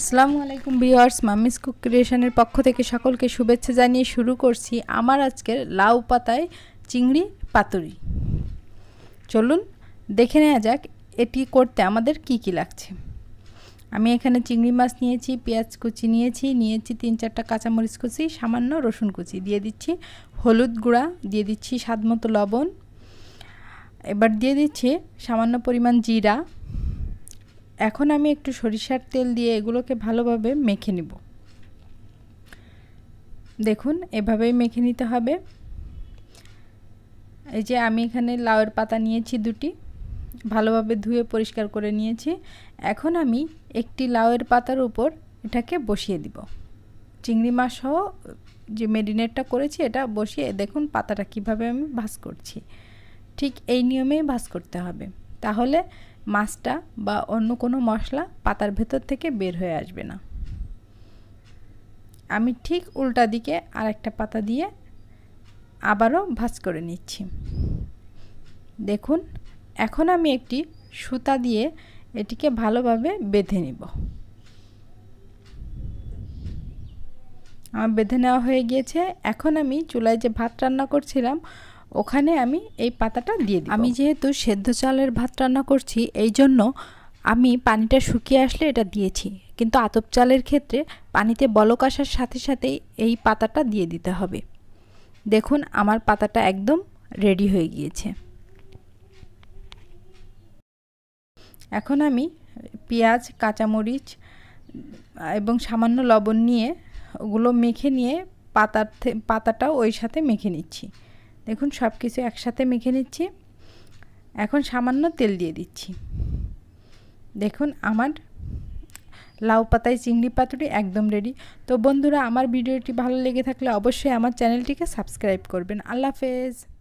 আসসালামু আলাইকুম বিহার্স মামিস কুক ক্রিয়েশনের পক্ষ থেকে সকলকে শুভেচ্ছা জানিয়ে শুরু করছি আমার আজকের লাউ পাতায় চিংড়ি পাতুরি চলুন দেখে নেওয়া যাক এটি করতে আমাদের কি কি লাগছে আমি এখানে চিংড়ি মাছ নিয়েছি পেঁয়াজ কুচি নিয়েছি নিয়েছি তিন চারটা কাঁচামরিচ কুচি সামান্য রসুন কুচি দিয়ে দিচ্ছি হলুদ গুঁড়া দিয়ে দিচ্ছি স্বাদ মতো লবণ এবার দিয়ে দিচ্ছি সামান্য পরিমাণ জিরা এখন আমি একটু সরিষার তেল দিয়ে এগুলোকে ভালোভাবে মেখে নেব দেখুন এভাবেই মেখে নিতে হবে এই যে আমি এখানে লাউয়ের পাতা নিয়েছি দুটি ভালোভাবে ধুয়ে পরিষ্কার করে নিয়েছি এখন আমি একটি লাউয়ের পাতার উপর এটাকে বসিয়ে দিব চিংড়ি মাছ সহ যে মেরিনেটটা করেছি এটা বসিয়ে দেখুন পাতাটা কিভাবে আমি ভাজ করছি ঠিক এই নিয়মেই ভাজ করতে হবে তাহলে মাছটা বা অন্য কোনো মশলা পাতার ভেতর থেকে বের হয়ে আসবে না আমি ঠিক উল্টা দিকে আর একটা পাতা দিয়ে আবারও ভাজ করে নিচ্ছি দেখুন এখন আমি একটি সুতা দিয়ে এটিকে ভালোভাবে বেঁধে নিব আমার বেঁধে নেওয়া হয়ে গিয়েছে এখন আমি চুলায় যে ভাত রান্না করছিলাম ওখানে আমি এই পাতাটা দিয়ে দিই আমি যেহেতু সেদ্ধ চালের ভাত রান্না করছি এই জন্য আমি পানিটা শুকিয়ে আসলে এটা দিয়েছি কিন্তু আতপ চালের ক্ষেত্রে পানিতে বলক আসার সাথে সাথেই এই পাতাটা দিয়ে দিতে হবে দেখুন আমার পাতাটা একদম রেডি হয়ে গিয়েছে এখন আমি পেঁয়াজ কাঁচামরিচ এবং সামান্য লবণ নিয়ে ওগুলো মেখে নিয়ে পাতার পাতাটাও ওই সাথে মেখে নিচ্ছি দেখুন সব কিছু একসাথে মেখে নিচ্ছি এখন সামান্য তেল দিয়ে দিচ্ছি দেখুন আমার লাউ পাতায় চিংড়ি পাতুরি একদম রেডি তো বন্ধুরা আমার ভিডিওটি ভালো লেগে থাকলে অবশ্যই আমার চ্যানেলটিকে সাবস্ক্রাইব করবেন আল্লাহ হাফেজ